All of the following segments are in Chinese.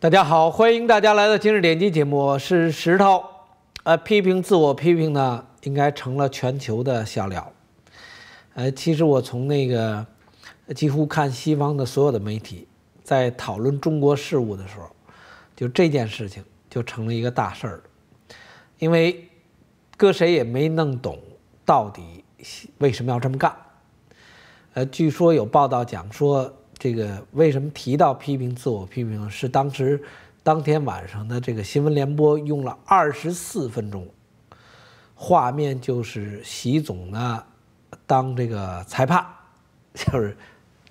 大家好，欢迎大家来到今日点击节目，我是石涛。呃，批评自我批评呢，应该成了全球的笑料。呃，其实我从那个几乎看西方的所有的媒体，在讨论中国事务的时候，就这件事情就成了一个大事儿，因为搁谁也没弄懂到底为什么要这么干。呃，据说有报道讲说。这个为什么提到批评自我批评？是当时当天晚上的这个新闻联播用了二十四分钟，画面就是习总呢当这个裁判，就是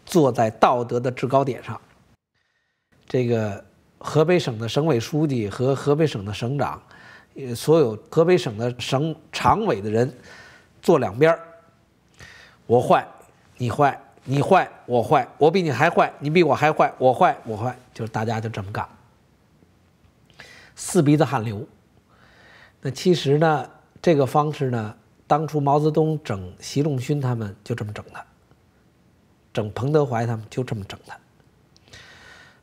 坐在道德的制高点上。这个河北省的省委书记和河北省的省长，呃，所有河北省的省常委的人坐两边儿，我坏，你坏。你坏，我坏，我比你还坏，你比我还坏，我坏，我坏，就是大家就这么干，四鼻子汗流。那其实呢，这个方式呢，当初毛泽东整习仲勋他们就这么整的，整彭德怀他们就这么整的。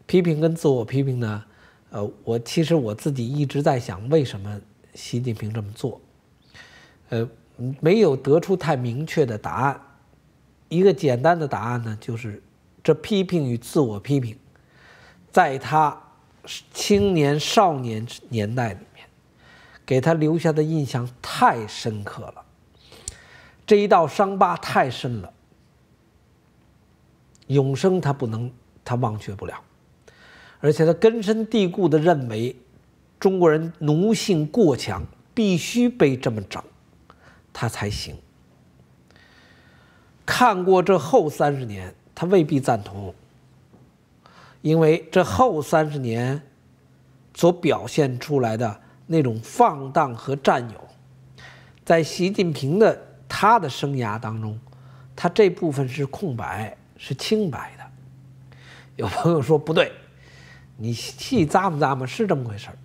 批评跟自我批评呢，呃，我其实我自己一直在想，为什么习近平这么做，呃，没有得出太明确的答案。一个简单的答案呢，就是这批评与自我批评，在他青年少年年代里面，给他留下的印象太深刻了，这一道伤疤太深了，永生他不能他忘却不了，而且他根深蒂固的认为，中国人奴性过强，必须被这么整，他才行。看过这后三十年，他未必赞同，因为这后三十年所表现出来的那种放荡和占有，在习近平的他的生涯当中，他这部分是空白，是清白的。有朋友说不对，你细咂摸咂摸是这么回事儿。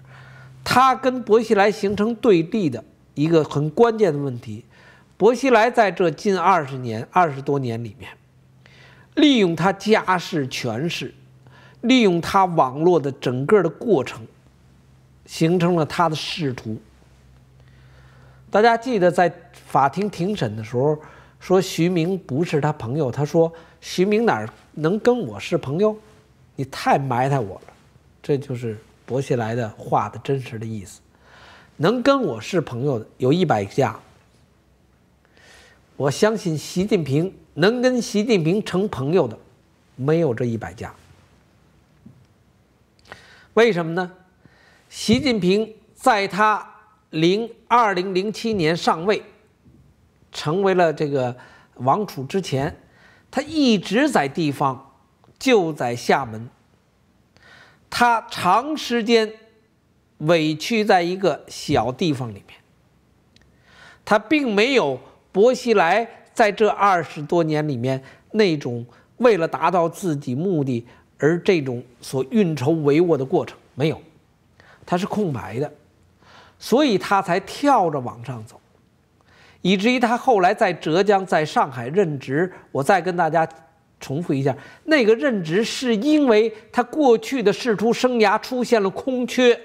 他跟薄熙来形成对立的一个很关键的问题。薄熙来在这近二十年、二十多年里面，利用他家世权势，利用他网络的整个的过程，形成了他的仕途。大家记得在法庭庭审的时候，说徐明不是他朋友，他说徐明哪儿能跟我是朋友？你太埋汰我了，这就是薄熙来的话的真实的意思。能跟我是朋友的有一百家。我相信习近平能跟习近平成朋友的，没有这一百家。为什么呢？习近平在他零二零零七年上位，成为了这个王储之前，他一直在地方，就在厦门，他长时间委屈在一个小地方里面，他并没有。薄熙来在这二十多年里面，那种为了达到自己目的而这种所运筹帷幄的过程没有，他是空白的，所以他才跳着往上走，以至于他后来在浙江、在上海任职。我再跟大家重复一下，那个任职是因为他过去的仕途生涯出现了空缺。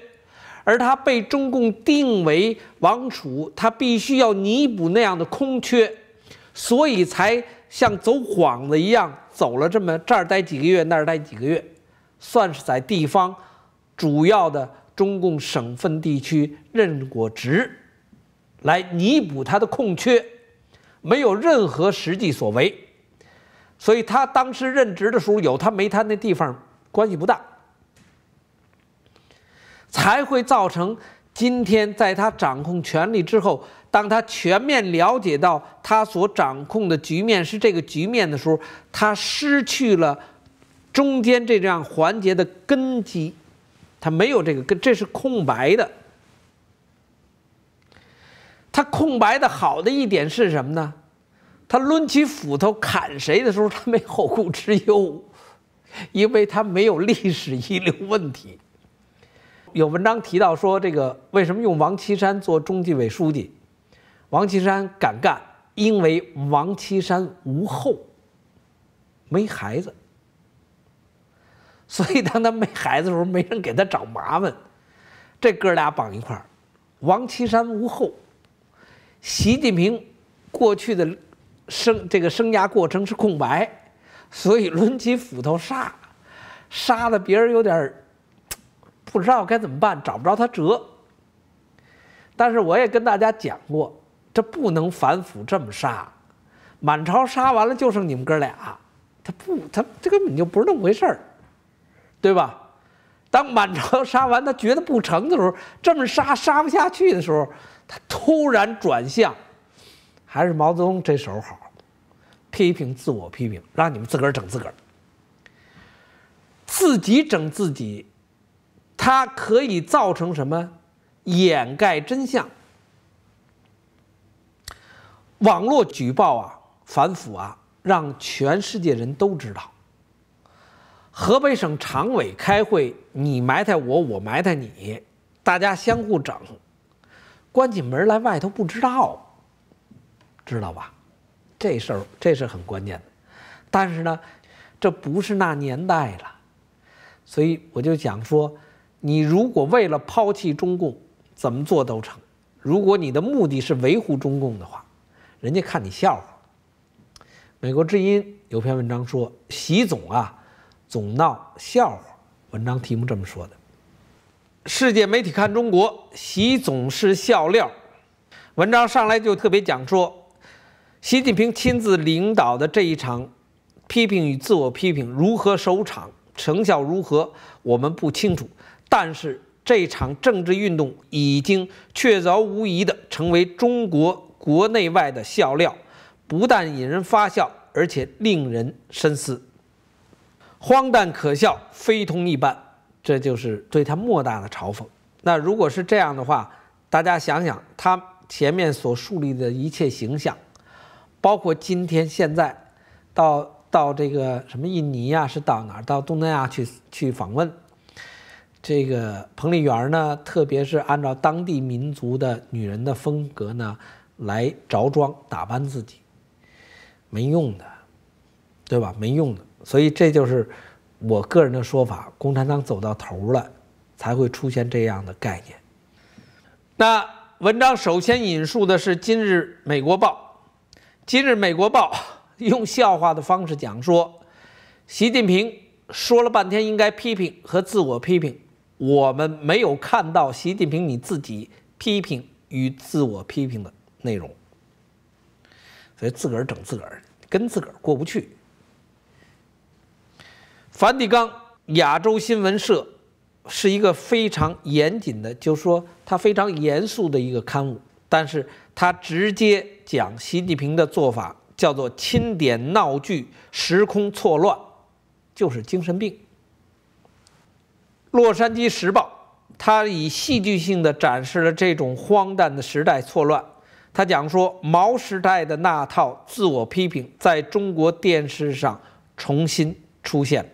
而他被中共定为王储，他必须要弥补那样的空缺，所以才像走幌子一样走了这么这儿待几个月，那儿待几个月，算是在地方主要的中共省份地区任过职，来弥补他的空缺，没有任何实际所为，所以他当时任职的时候有他没他那地方关系不大。才会造成今天，在他掌控权力之后，当他全面了解到他所掌控的局面是这个局面的时候，他失去了中间这样环节的根基，他没有这个根，这是空白的。他空白的好的一点是什么呢？他抡起斧头砍谁的时候，他没后顾之忧，因为他没有历史遗留问题。有文章提到说，这个为什么用王岐山做中纪委书记？王岐山敢干，因为王岐山无后，没孩子，所以当他没孩子的时候，没人给他找麻烦。这哥俩绑一块儿，王岐山无后，习近平过去的生这个生涯过程是空白，所以抡起斧头杀，杀的别人有点。不知道该怎么办，找不着他辙。但是我也跟大家讲过，这不能反腐这么杀，满朝杀完了就剩你们哥俩，他不，他这根本就不是那么回事儿，对吧？当满朝杀完，他觉得不成的时候，这么杀杀不下去的时候，他突然转向，还是毛泽东这手好，批评自我批评，让你们自个儿整自个儿，自己整自己。它可以造成什么？掩盖真相，网络举报啊，反腐啊，让全世界人都知道。河北省常委开会，你埋汰我，我埋汰你，大家相互整，关起门来外头不知道，知道吧？这事儿这是很关键的。但是呢，这不是那年代了，所以我就想说。你如果为了抛弃中共，怎么做都成；如果你的目的是维护中共的话，人家看你笑话。美国之音有篇文章说，习总啊，总闹笑话。文章题目这么说的：世界媒体看中国，习总是笑料。文章上来就特别讲说，习近平亲自领导的这一场批评与自我批评如何收场，成效如何，我们不清楚。但是这场政治运动已经确凿无疑地成为中国国内外的笑料，不但引人发笑，而且令人深思，荒诞可笑非同一般，这就是对他莫大的嘲讽。那如果是这样的话，大家想想他前面所树立的一切形象，包括今天现在，到到这个什么印尼呀，是到哪儿？到东南亚去去访问。这个彭丽媛呢，特别是按照当地民族的女人的风格呢来着装打扮自己，没用的，对吧？没用的，所以这就是我个人的说法。共产党走到头了，才会出现这样的概念。那文章首先引述的是《今日美国报》，《今日美国报》用笑话的方式讲说，习近平说了半天应该批评和自我批评。我们没有看到习近平你自己批评与自我批评的内容，所以自个儿整自个儿，跟自个儿过不去。梵蒂冈亚洲新闻社是一个非常严谨的，就说它非常严肃的一个刊物，但是它直接讲习近平的做法叫做“钦点闹剧”，时空错乱，就是精神病。《洛杉矶时报》他以戏剧性的展示了这种荒诞的时代错乱。他讲说毛时代的那套自我批评在中国电视上重新出现。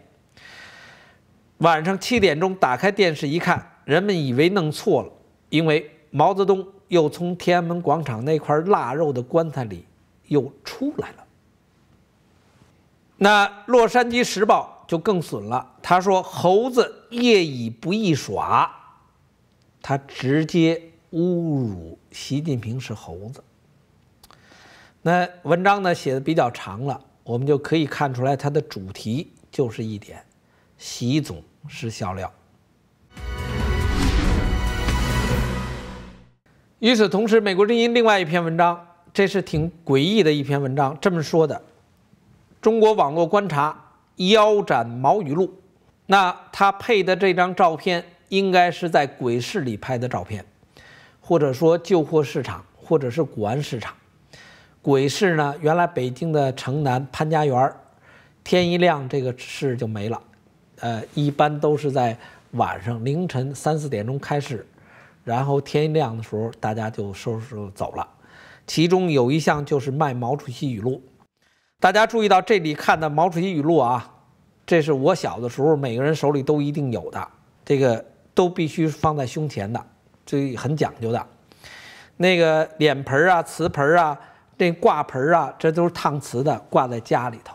晚上七点钟打开电视一看，人们以为弄错了，因为毛泽东又从天安门广场那块腊肉的棺材里又出来了。那《洛杉矶时报》。就更损了。他说：“猴子夜已不易耍。”他直接侮辱习近平是猴子。那文章呢写的比较长了，我们就可以看出来，它的主题就是一点：习总是笑料。与此同时，美国《之音》另外一篇文章，这是挺诡异的一篇文章，这么说的：中国网络观察。腰斩毛语录，那他配的这张照片应该是在鬼市里拍的照片，或者说旧货市场，或者是古玩市场。鬼市呢，原来北京的城南潘家园，天一亮这个市就没了，呃，一般都是在晚上凌晨三四点钟开始，然后天一亮的时候大家就收拾走了。其中有一项就是卖毛主席语录。大家注意到这里看的毛主席语录啊，这是我小的时候每个人手里都一定有的，这个都必须放在胸前的，这很讲究的。那个脸盆儿啊、瓷盆儿啊、这挂盆儿啊，这都是烫瓷的，挂在家里头。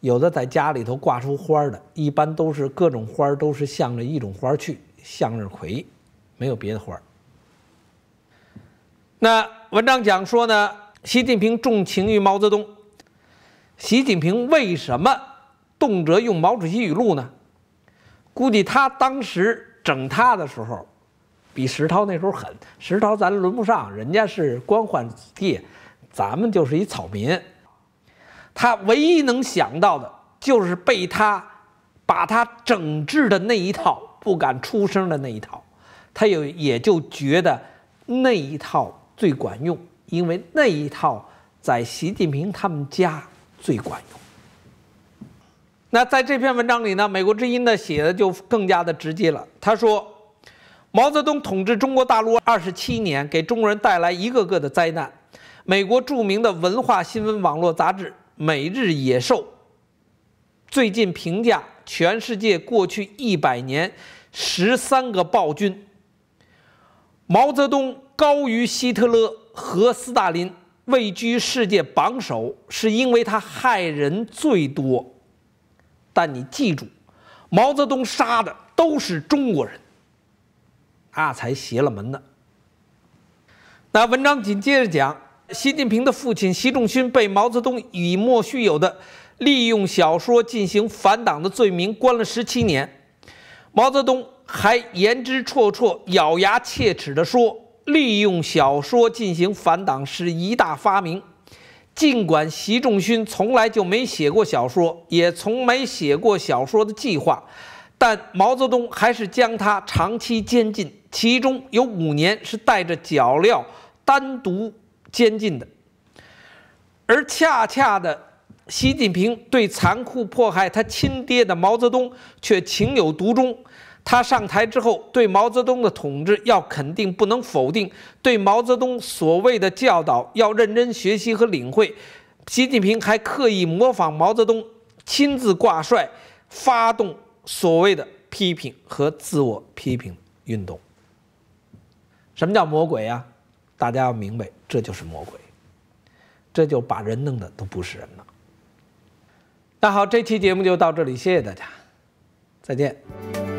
有的在家里头挂出花儿的，一般都是各种花儿都是向着一种花儿去，向日葵，没有别的花儿。那文章讲说呢，习近平重情于毛泽东。习近平为什么动辄用毛主席语录呢？估计他当时整他的时候，比石涛那时候狠。石涛咱轮不上，人家是官宦子弟，咱们就是一草民。他唯一能想到的，就是被他把他整治的那一套，不敢出声的那一套，他有也就觉得那一套最管用，因为那一套在习近平他们家。最管用。那在这篇文章里呢，《美国之音》呢写的就更加的直接了。他说，毛泽东统治中国大陆二十七年，给中国人带来一个个的灾难。美国著名的文化新闻网络杂志《每日野兽》最近评价，全世界过去一百年十三个暴君，毛泽东高于希特勒和斯大林。位居世界榜首，是因为他害人最多。但你记住，毛泽东杀的都是中国人，那才邪了门呢。那文章紧接着讲，习近平的父亲习仲勋被毛泽东以莫须有的利用小说进行反党的罪名关了十七年。毛泽东还言之绰绰，咬牙切齿地说。利用小说进行反党是一大发明，尽管习仲勋从来就没写过小说，也从没写过小说的计划，但毛泽东还是将他长期监禁，其中有五年是带着脚镣单独监禁的。而恰恰的，习近平对残酷迫害他亲爹的毛泽东却情有独钟。他上台之后，对毛泽东的统治要肯定，不能否定；对毛泽东所谓的教导要认真学习和领会。习近平还刻意模仿毛泽东亲自挂帅，发动所谓的批评和自我批评运动。什么叫魔鬼呀？大家要明白，这就是魔鬼，这就把人弄得都不是人了。那好，这期节目就到这里，谢谢大家，再见。